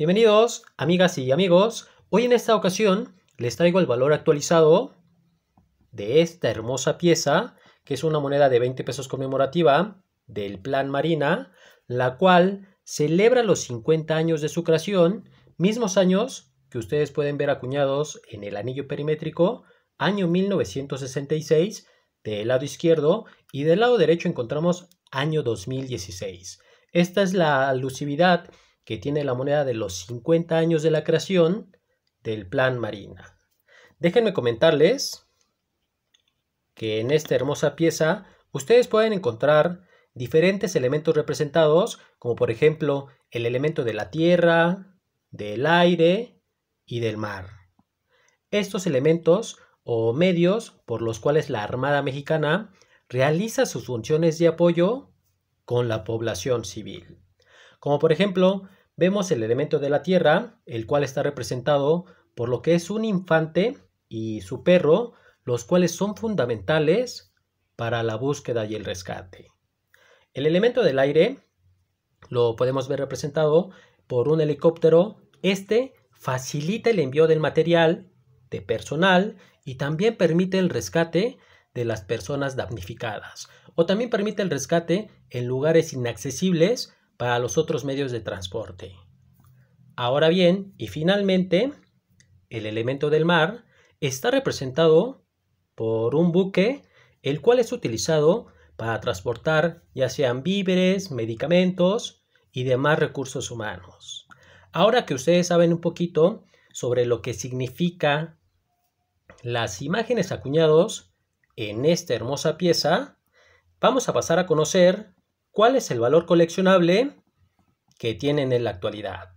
Bienvenidos, amigas y amigos. Hoy en esta ocasión les traigo el valor actualizado de esta hermosa pieza, que es una moneda de 20 pesos conmemorativa del Plan Marina, la cual celebra los 50 años de su creación, mismos años que ustedes pueden ver acuñados en el anillo perimétrico, año 1966, del lado izquierdo, y del lado derecho encontramos año 2016. Esta es la alusividad que tiene la moneda de los 50 años de la creación del Plan Marina. Déjenme comentarles que en esta hermosa pieza ustedes pueden encontrar diferentes elementos representados, como por ejemplo el elemento de la tierra, del aire y del mar. Estos elementos o medios por los cuales la Armada Mexicana realiza sus funciones de apoyo con la población civil, como por ejemplo vemos el elemento de la tierra, el cual está representado por lo que es un infante y su perro, los cuales son fundamentales para la búsqueda y el rescate. El elemento del aire lo podemos ver representado por un helicóptero. Este facilita el envío del material, de personal, y también permite el rescate de las personas damnificadas. O también permite el rescate en lugares inaccesibles para los otros medios de transporte. Ahora bien, y finalmente, el elemento del mar está representado por un buque, el cual es utilizado para transportar ya sean víveres, medicamentos y demás recursos humanos. Ahora que ustedes saben un poquito sobre lo que significa las imágenes acuñados en esta hermosa pieza, vamos a pasar a conocer ¿Cuál es el valor coleccionable que tienen en la actualidad?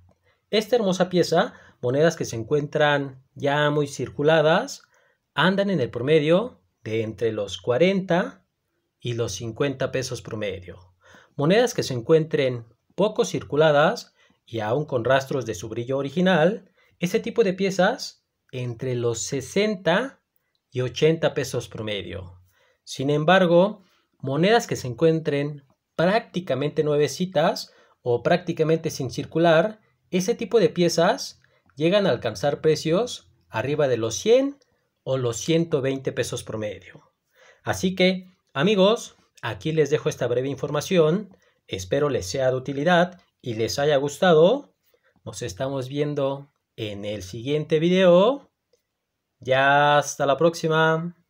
Esta hermosa pieza, monedas que se encuentran ya muy circuladas, andan en el promedio de entre los 40 y los 50 pesos promedio. Monedas que se encuentren poco circuladas y aún con rastros de su brillo original, ese tipo de piezas entre los 60 y 80 pesos promedio. Sin embargo, monedas que se encuentren prácticamente nueve citas o prácticamente sin circular, ese tipo de piezas llegan a alcanzar precios arriba de los 100 o los 120 pesos promedio. Así que, amigos, aquí les dejo esta breve información. Espero les sea de utilidad y les haya gustado. Nos estamos viendo en el siguiente video. Ya hasta la próxima.